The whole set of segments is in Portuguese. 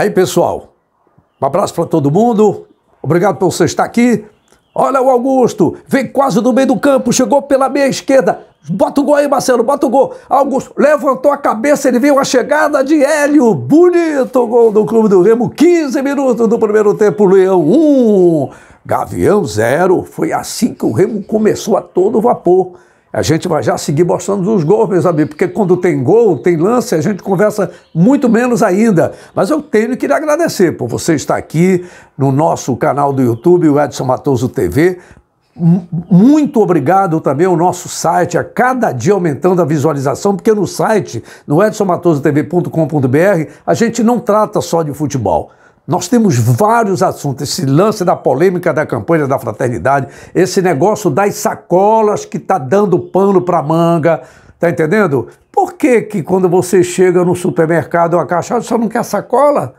Aí, pessoal, um abraço para todo mundo. Obrigado por você estar aqui. Olha o Augusto, vem quase do meio do campo, chegou pela meia esquerda. Bota o gol aí, Marcelo, bota o gol. Augusto levantou a cabeça, ele viu a chegada de Hélio. Bonito gol do Clube do Remo. 15 minutos do primeiro tempo, Leão 1, um, Gavião 0. Foi assim que o Remo começou a todo vapor. A gente vai já seguir mostrando os gols, meus amigos, porque quando tem gol, tem lance, a gente conversa muito menos ainda. Mas eu tenho que lhe agradecer por você estar aqui no nosso canal do YouTube, o Edson Matoso TV. Muito obrigado também ao nosso site, a cada dia aumentando a visualização, porque no site, no edsonmatosotv.com.br, a gente não trata só de futebol. Nós temos vários assuntos, esse lance da polêmica da campanha da fraternidade, esse negócio das sacolas que tá dando pano para manga, tá entendendo? Por que que quando você chega no supermercado, a caixa só não quer sacola?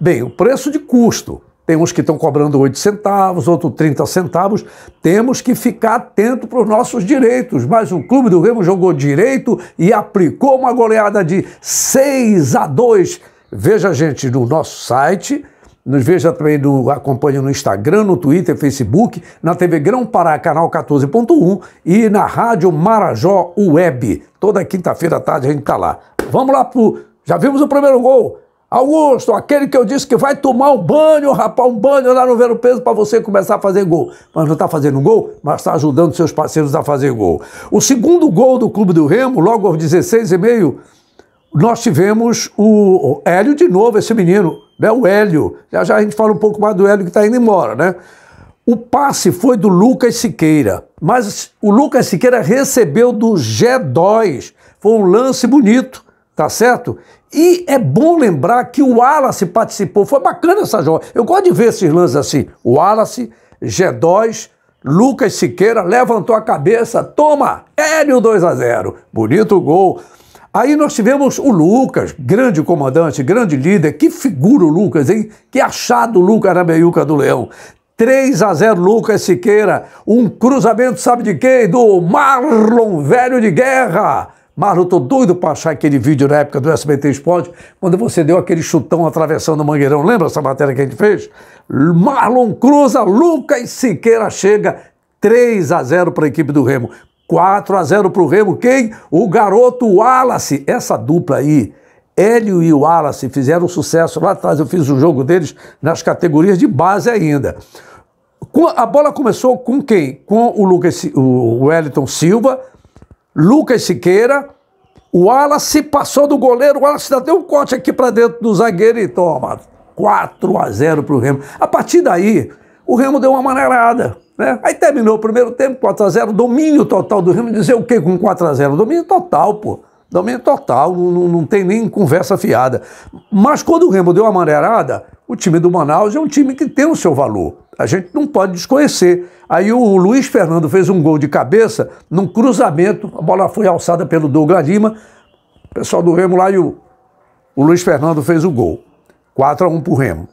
Bem, o preço de custo, tem uns que estão cobrando 8 centavos, outros 30 centavos. Temos que ficar atento para os nossos direitos. Mas o Clube do Remo jogou direito e aplicou uma goleada de 6 a 2 Veja a gente no nosso site, nos veja também, no, acompanhe no Instagram, no Twitter, Facebook, na TV Grão Pará, canal 14.1 e na Rádio Marajó Web. Toda quinta-feira à tarde a gente está lá. Vamos lá pro... Já vimos o primeiro gol. Augusto, aquele que eu disse que vai tomar um banho, rapaz, um banho lá no Vero Peso para você começar a fazer gol. Mas não está fazendo gol, mas está ajudando seus parceiros a fazer gol. O segundo gol do Clube do Remo, logo aos 16 e meio nós tivemos o Hélio de novo, esse menino, né? o Hélio. Já já a gente fala um pouco mais do Hélio que está indo embora, né? O passe foi do Lucas Siqueira, mas o Lucas Siqueira recebeu do G2. Foi um lance bonito, tá certo? E é bom lembrar que o Wallace participou. Foi bacana essa jogada. Eu gosto de ver esses lances assim. O Wallace, G2, Lucas Siqueira levantou a cabeça, toma, Hélio 2 a 0. Bonito gol. Aí nós tivemos o Lucas, grande comandante, grande líder. Que figura o Lucas, hein? Que achado o Lucas na meiuca do Leão. 3 a 0 Lucas Siqueira. Um cruzamento, sabe de quem? Do Marlon Velho de Guerra. Marlon, tô doido para achar aquele vídeo na época do SBT Esporte, quando você deu aquele chutão atravessando o Mangueirão. Lembra essa matéria que a gente fez? Marlon cruza, Lucas Siqueira chega. 3 a 0 para a equipe do Remo. 4 a 0 para o Remo. Quem? O garoto Wallace. Essa dupla aí, Hélio e Wallace, fizeram sucesso lá atrás. Eu fiz o jogo deles nas categorias de base ainda. A bola começou com quem? Com o, Lucas, o Wellington Silva, Lucas Siqueira, o Wallace passou do goleiro, o Wallace deu um corte aqui para dentro do zagueiro e toma. 4 a 0 para o Remo. A partir daí, o Remo deu uma maneirada. Né? Aí terminou o primeiro tempo, 4x0, domínio total do Remo. Dizer o que com 4x0? Domínio total, pô. Domínio total, não, não tem nem conversa fiada. Mas quando o Remo deu uma maneirada, o time do Manaus é um time que tem o seu valor. A gente não pode desconhecer. Aí o Luiz Fernando fez um gol de cabeça num cruzamento, a bola foi alçada pelo Douglas Lima. O pessoal do Remo lá e o, o Luiz Fernando fez o gol. 4 a 1 pro Remo.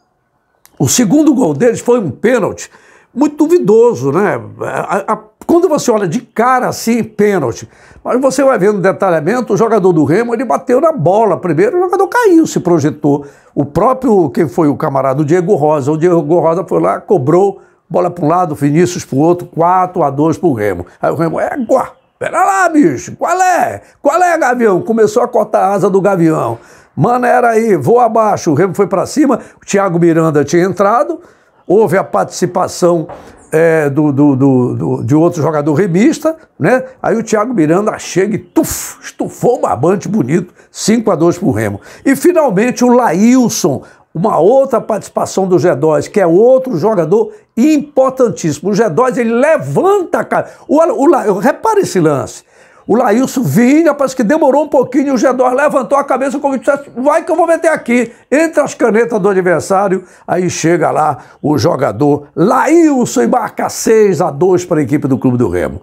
O segundo gol deles foi um pênalti muito duvidoso, né? A, a, quando você olha de cara assim, pênalti, mas você vai vendo detalhamento, o jogador do Remo, ele bateu na bola primeiro, o jogador caiu, se projetou. O próprio, quem foi o camarada, o Diego Rosa, o Diego Rosa foi lá, cobrou, bola para um lado, Vinícius para o outro, 4 a 2 para o Remo. Aí o Remo, é égua, pera lá, bicho, qual é? Qual é, Gavião? Começou a cortar a asa do Gavião. Mano, era aí, vou abaixo. O Remo foi para cima, o Thiago Miranda tinha entrado, houve a participação é, do, do, do, do, de outro jogador remista, né? Aí o Thiago Miranda chega e tuf, estufou o barbante bonito, 5 a 2 pro Remo. E finalmente o Laílson, uma outra participação do G2, que é outro jogador importantíssimo. O G2 ele levanta a cara. O, o, o, esse lance. O Laílson vinha, parece que demorou um pouquinho, o g levantou a cabeça como disse, vai que eu vou meter aqui, entre as canetas do adversário, aí chega lá o jogador Laílson e marca 6 a 2 para a equipe do Clube do Remo.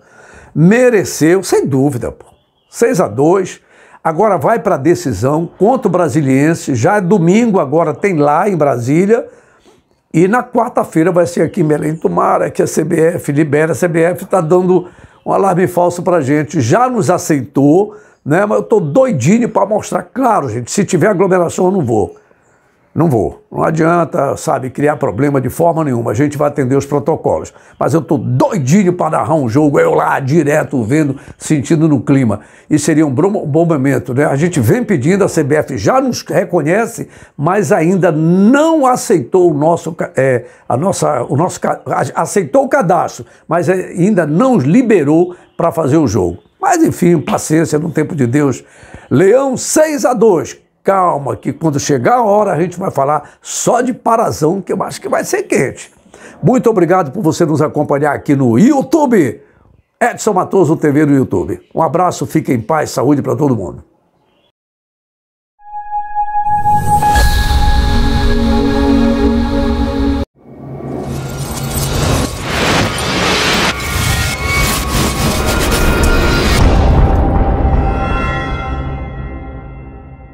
Mereceu, sem dúvida, pô. 6 a 2 agora vai para a decisão contra o Brasiliense, já é domingo agora, tem lá em Brasília, e na quarta-feira vai ser aqui em Belém do Mar, que a CBF libera, a CBF está dando um alarme falso para gente, já nos aceitou, né? Mas eu estou doidinho para mostrar, claro, gente, se tiver aglomeração eu não vou. Não vou. Não adianta, sabe, criar problema de forma nenhuma. A gente vai atender os protocolos. Mas eu tô doidinho para narrar um jogo, eu lá direto vendo, sentindo no clima. E seria um bom momento, né? A gente vem pedindo, a CBF já nos reconhece, mas ainda não aceitou o nosso, é, a nossa, o nosso, aceitou o cadastro, mas é, ainda não os liberou para fazer o jogo. Mas enfim, paciência no tempo de Deus. Leão 6 a 2 calma, que quando chegar a hora a gente vai falar só de Parazão, que eu acho que vai ser quente. Muito obrigado por você nos acompanhar aqui no YouTube. Edson Matoso TV no YouTube. Um abraço, fique em paz, saúde para todo mundo.